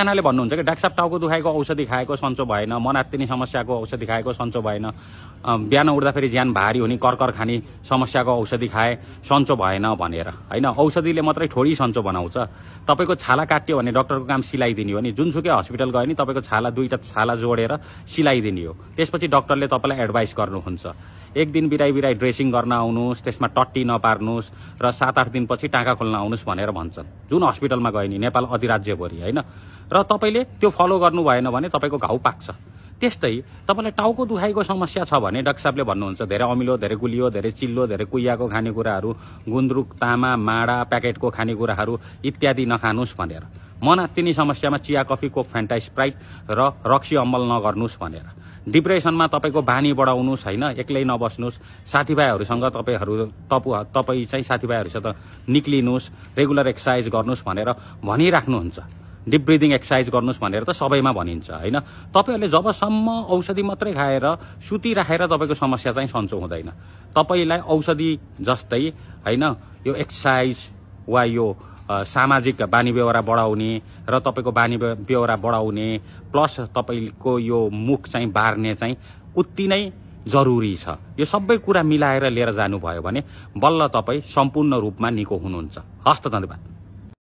जनाले भन्नुहुन्छ कि डाक्टर साहब टाउको दुखाएको औषधि खाएको सन्चो भएन मनात्तिनी समस्याको औषधि खाएको सन्चो भएन बिहान उठ्दाखेरि ज्यान भारी हुने कर्कर खाने समस्याको औषधि खाए सन्चो भएन भनेर होइन औषधिले मात्रै थोरै सन्चो बनाउँछ तपाईँको छाला काट्यो भने डक्टरको काम सिलाइदिने हो नि जुनसुकै हस्पिटल गयो नि तपाईँको छाला दुईवटा छाला जोडेर सिलाइदिने हो त्यसपछि डक्टरले तपाईँलाई एडभाइस गर्नुहुन्छ एक दिन बिराई बिराई ड्रेसिङ गर्न आउनुहोस् त्यसमा टट्टी नपार्नुहोस् र सात आठ दिनपछि टाँका खोल्न आउनुहोस् भनेर भन्छन् जुन हस्पिटलमा गयो नि नेपाल अधिराज्यभरि होइन र तपाईँले त्यो फलो गर्नु भएन भने तपाईँको घाउ पाक्छ त्यस्तै तपाईँलाई टाउको दुखाइको समस्या छ भने डाक्टर साहबले भन्नुहुन्छ धेरै अमिलो धेरै गुलियो धेरै चिल्लो धेरै कुहियाको खानेकुराहरू गुन्द्रुक तामा माडा प्याकेटको खानेकुराहरू इत्यादि नखानुस् भनेर तिनी समस्यामा चिया कफी कोक फ्यान्टा स्प्राइट र रक्सी अम्बल नगर्नुहोस् भनेर डिप्रेसनमा तपाईँको बानी बढाउनुहोस् होइन एक्लै नबस्नुहोस् साथीभाइहरूसँग तपाईँहरू तपाईँ तपाईँ चाहिँ साथीभाइहरूसित निक्लिनुहोस् रेगुलर एक्सर्साइज गर्नुहोस् भनेर भनिराख्नुहुन्छ डिप ब्रिदिङ एक्सर्साइज गर्नुहोस् भनेर त सबैमा भनिन्छ होइन तपाईँहरूले जबसम्म औषधि मात्रै खाएर सुती राखेर तपाईँको समस्या चाहिँ सन्चो हुँदैन तपाईँलाई औषधि जस्तै होइन यो एक्सर्साइज वा यो सामाजिक बानी बेहोरा बढाउने र तपाईँको बानी बेहोरा बढाउने प्लस तपाईँको यो मुख चाहिँ बार्ने चाहिँ उत्ति नै जरुरी छ यो सबै कुरा मिलाएर लिएर जानुभयो भने बल्ल तपाईँ सम्पूर्ण रूपमा निको हुनुहुन्छ हस्त धन्यवाद